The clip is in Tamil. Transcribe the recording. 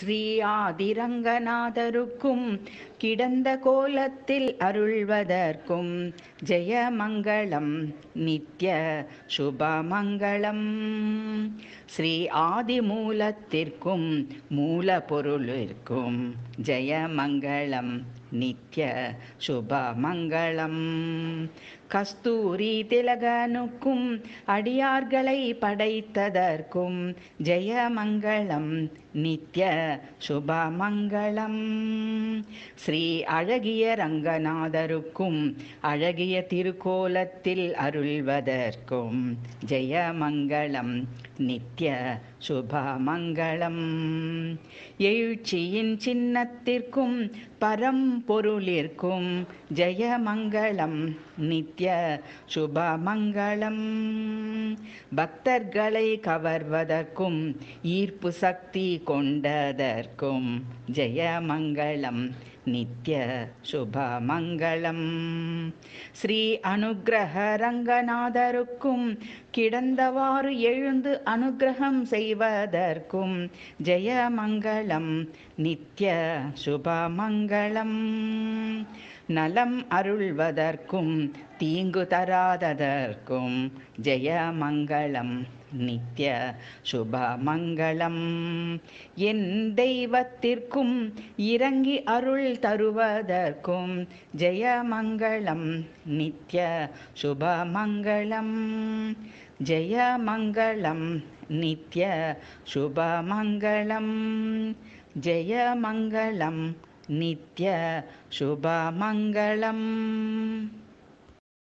ஸ்ரீ ஆதிரங்கநாதருக்கும் கிடந்த கோலத்தில் அருள்வதற்கும் ஜெயமங்களம் நித்ய சுபமங்களம் ஸ்ரீ ஆதிமூலத்திற்கும் மூல பொருளிற்கும் ஜெயமங்களம் நித்ய சுபமங்களம் கஸ்தூரி திலகனுக்கும் அடியார்களை படைத்ததற்கும் ஜெயமங்களம் நித்ய சுபமங்களம் ஸ்ரீ அழகிய ரங்கநாதருக்கும் அழகிய திருக்கோலத்தில் அருள்வதற்கும் ஜெயமங்களம் நித்ய சுபமங்களம் எழுச்சியின் சின்னத்திற்கும் பரம்பொருளிற்கும் ஜெயமங்கலம் நித்ய சுபமங்கலம் பக்தர்களை கவர்வதற்கும் ஈர்ப்பு சக்தி கொண்டதற்கும் ஜெயமங்கலம் நித்ய சுபமங்கலம் ஸ்ரீ அனுகிரக ரங்கநாதருக்கும் கிடந்தவாறு எழுந்து அனுகிரகம் செய்வதற்கும் ஜெயமங்கலம் நித்ய சுபமங்கலம் நலம் அருள்வதற்கும் தீங்கு தராததற்கும் ஜெயமங்கலம் நித்ய சுபமங்கலம் என் தெய்வத்திற்கும் இறங்கி அருள் தருவதற்கும் ஜெயமங்கலம் நித்ய சுபமங்கலம் जय नित्य शुभमङ्गलं जयमङ्गलं जय नित्य शुभमङ्गलम्